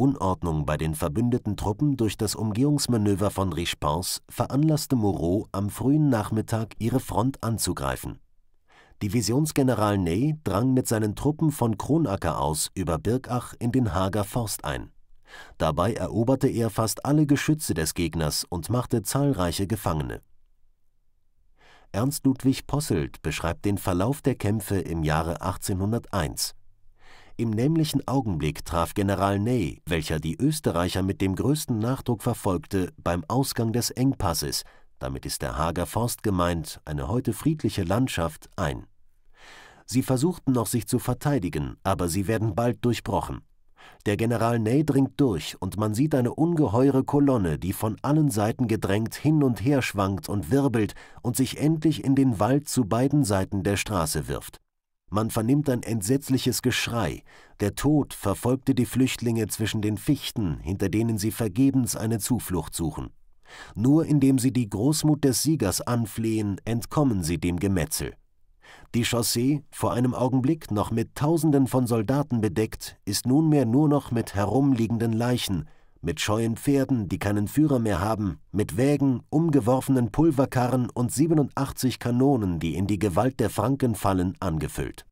Unordnung bei den verbündeten Truppen durch das Umgehungsmanöver von Richepense veranlasste Moreau am frühen Nachmittag, ihre Front anzugreifen. Divisionsgeneral Ney drang mit seinen Truppen von Kronacker aus über Birkach in den Haager Forst ein. Dabei eroberte er fast alle Geschütze des Gegners und machte zahlreiche Gefangene. Ernst Ludwig Posselt beschreibt den Verlauf der Kämpfe im Jahre 1801 im nämlichen Augenblick traf General Ney, welcher die Österreicher mit dem größten Nachdruck verfolgte, beim Ausgang des Engpasses (damit ist der Hager Forst gemeint, eine heute friedliche Landschaft) ein. Sie versuchten noch, sich zu verteidigen, aber sie werden bald durchbrochen. Der General Ney dringt durch, und man sieht eine ungeheure Kolonne, die von allen Seiten gedrängt hin und her schwankt und wirbelt und sich endlich in den Wald zu beiden Seiten der Straße wirft. Man vernimmt ein entsetzliches Geschrei. Der Tod verfolgte die Flüchtlinge zwischen den Fichten, hinter denen sie vergebens eine Zuflucht suchen. Nur indem sie die Großmut des Siegers anflehen, entkommen sie dem Gemetzel. Die Chaussee, vor einem Augenblick noch mit Tausenden von Soldaten bedeckt, ist nunmehr nur noch mit herumliegenden Leichen, mit scheuen Pferden, die keinen Führer mehr haben, mit Wägen, umgeworfenen Pulverkarren und 87 Kanonen, die in die Gewalt der Franken fallen, angefüllt.